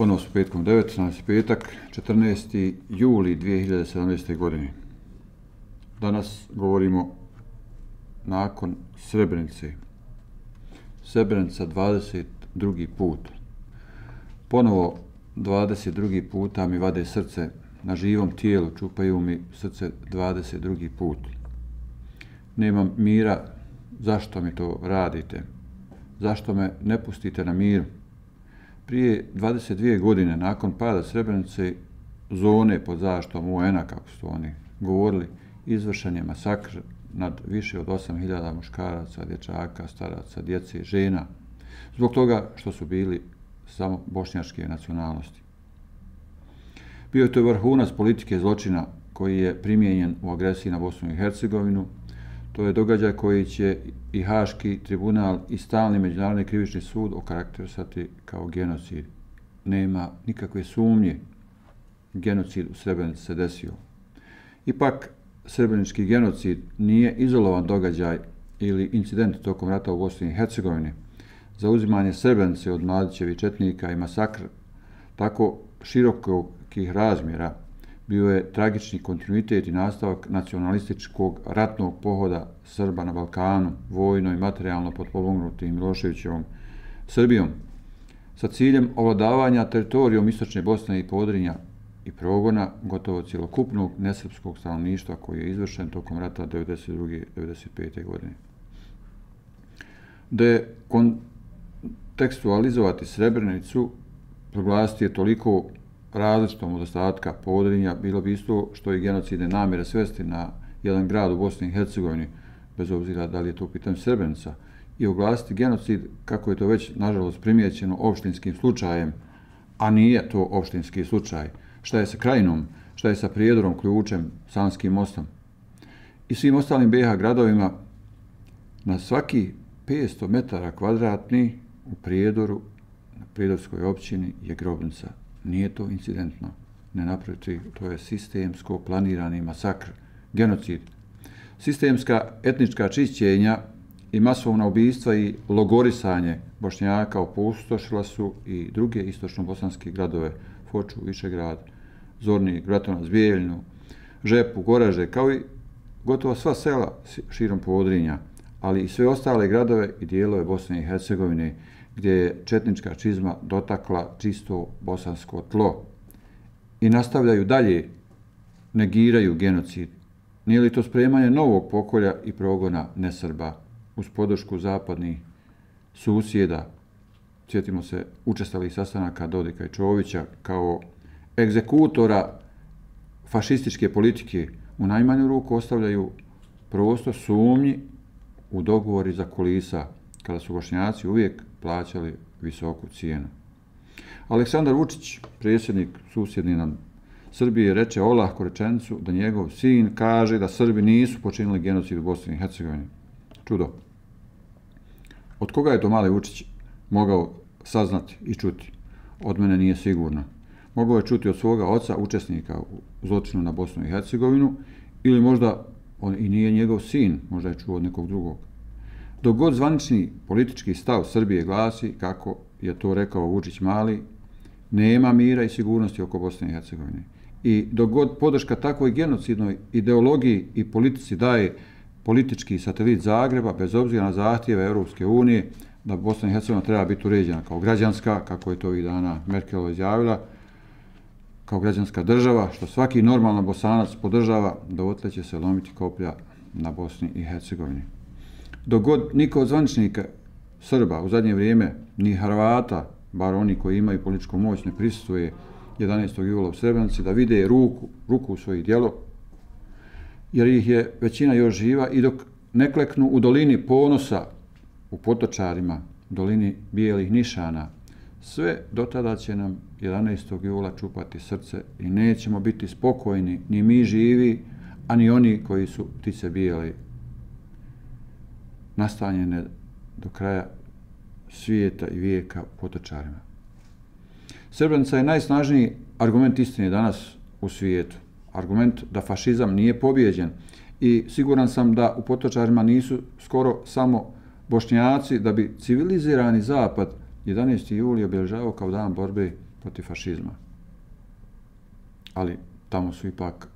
Ponovno su petkom 19. petak, 14. juli 2017. godine. Danas govorimo nakon Srebrenice. Srebrenica 22. put. Ponovo 22. puta mi vade srce na živom tijelu, čupaju mi srce 22. put. Nemam mira, zašto mi to radite? Zašto me ne pustite na miru? prije 22 godine, nakon pada Srebrenice, zone pod zaštom UN-a, kako su oni govorili, izvršen je masakr nad više od 8000 muškaraca, dječaka, staraca, djece i žena, zbog toga što su bili samo bošnjačke nacionalnosti. Bio je to vrhunac politike zločina koji je primjenjen u agresiji na Bosnu i Hercegovinu, To je događaj koji će i Haški tribunal i stalni međunarodni krivični sud okarakterisati kao genocid. Nema nikakve sumnje genocid u Srebrenici se desio. Ipak, srebrenički genocid nije izolovan događaj ili incident tokom rata u Bosni i Hercegovini. Zauzimanje Srebrenice od mladićevi četnika i masakr tako širokog razmjera bio je tragični kontinuitet i nastavak nacionalističkog ratnog pohoda Srba na Balkanu, vojno i materijalno potpomognuti Miloševićevom Srbijom, sa ciljem ovladavanja teritorijom Istočne Bosne i Podrinja i progona gotovo cijelokupnog nesrpskog stanovništva koji je izvršen tokom rata 1992. i 1995. godine. Da je kontekstualizovati Srebrenicu, proglasiti je toliko različitom od ostatka podrinja, bilo bi isto što je genocidne namjere svesti na jedan grad u Bosni i Hercegovini, bez obzira da li je to u pitanju i oglasiti genocid, kako je to već, nažalost, primjećeno opštinskim slučajem, a nije to opštinski slučaj. Šta je sa krajinom, šta je sa prijedorom, ključem, sanskim mostom? I svim ostalim BH gradovima, na svaki 500 metara kvadratni u prijedoru, na prijedorskoj općini, je grobnica nije to incidentno. Ne napreći, to je sistemsko planirani masakr, genocid. Sistemska etnička čišćenja i masovna ubijstva i logorisanje Bošnjaka opustošila su i druge istočno-bosanske gradove, Foču, Višegrad, Zorni, Gratona, Zbijeljnu, Žepu, Goraže, kao i gotovo sva sela širom Podrinja, ali i sve ostale gradove i dijelove Bosne i Hercegovine, gdje je četnička čizma dotakla čisto bosansko tlo i nastavljaju dalje, negiraju genocid. Nije li to spremanje novog pokolja i progona nesrba uz podršku zapadnih susjeda, sjetimo se učestalih sastanaka Dodika i Čovića, kao egzekutora fašističke politike u najmanju ruku ostavljaju prosto sumnji u dogovori za kulisa, kada su bošnjaci uvijek plaćali visoku cijenu. Aleksandar Vučić, predsjednik susjedni nam Srbije, reče olahko rečenicu da njegov sin kaže da Srbi nisu počinili genocid u Bosni i Hercegovini. Čudo. Od koga je to mali Vučić mogao saznati i čuti? Od mene nije sigurno. Mogao je čuti od svoga oca, učesnika u zločinu na Bosnu i Hercegovinu, ili možda on i nije njegov sin, možda je čuo od nekog drugog god zvanični politički stav Srbije glasi, kako je to rekao Vučić Mali, nema mira i sigurnosti oko Bosne i Hercegovine. I god podrška takvoj genocidnoj ideologiji i politici daje politički satelit Zagreba, bez obzira na zahtjeve Europske unije, da Bosna i Hercegovina treba biti uređena kao građanska, kako je to i dana Merkelo izjavila, kao građanska država, što svaki normalan bosanac podržava, dovotle će se lomiti koplja na Bosni i Hercegovini god niko od zvaničnika Srba u zadnje vrijeme, ni Hrvata, bar oni koji imaju političku moć, ne prisutuje 11. jula u Srebrenici, da vide ruku, ruku u svojih dijelo, jer ih je većina još živa i dok ne kleknu u dolini ponosa, u potočarima, u dolini bijelih nišana, sve do tada će nam 11. jula čupati srce i nećemo biti spokojni, ni mi živi, a ni oni koji su ptice bijeli nastanjene do kraja svijeta i vijeka potočarima. Srebrenica je najsnažniji argument istine danas u svijetu. Argument da fašizam nije pobjeđen i siguran sam da u potočarima nisu skoro samo bošnjaci da bi civilizirani zapad 11. juli obilježavao kao dan borbe protiv fašizma. Ali tamo su ipak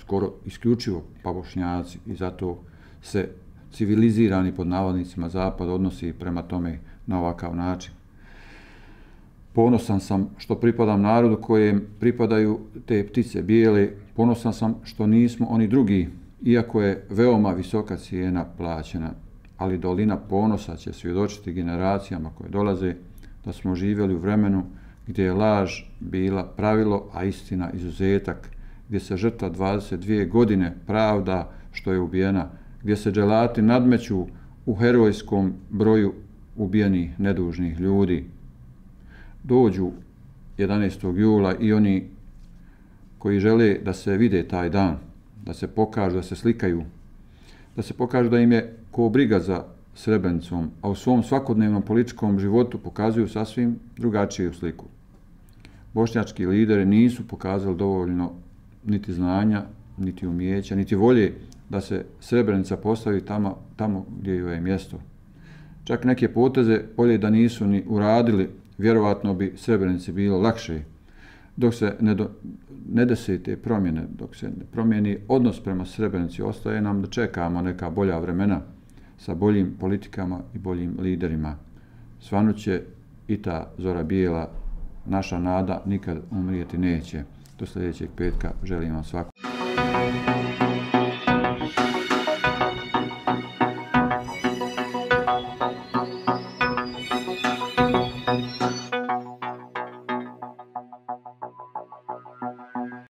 skoro isključivo pa bošnjaci i zato se civilizirani pod navodnicima Zapad odnosi prema tome na ovakav način. Ponosan sam što pripadam narodu kojem pripadaju te ptice bijele, ponosan sam što nismo oni drugi, iako je veoma visoka cijena plaćena, ali dolina ponosa će svjedočiti generacijama koje dolaze da smo živjeli u vremenu gdje je laž bila pravilo, a istina izuzetak, gdje se žrta 22 godine pravda što je ubijena, gdje se dželati nadmeću u herojskom broju ubijenih nedužnih ljudi. Dođu 11. jula i oni koji žele da se vide taj dan, da se pokažu, da se slikaju, da se pokažu da im je ko briga za srebencom, a u svom svakodnevnom političkom životu pokazuju sasvim drugačiju sliku. Bošnjački lideri nisu pokazali dovoljno niti znanja, niti umijeća, niti volje da se Srebrenica postavi tamo, tamo gdje joj je mjesto. Čak neke poteze bolje da nisu ni uradili, vjerovatno bi Srebrenici bilo lakše. Dok se ne, do, ne desi te promjene, dok se ne promijeni odnos prema Srebrenici, ostaje nam da čekamo neka bolja vremena sa boljim politikama i boljim liderima. Svanuće i ta zora bijela, naša nada nikad umrijeti neće. Do sljedećeg petka želim vam svakog.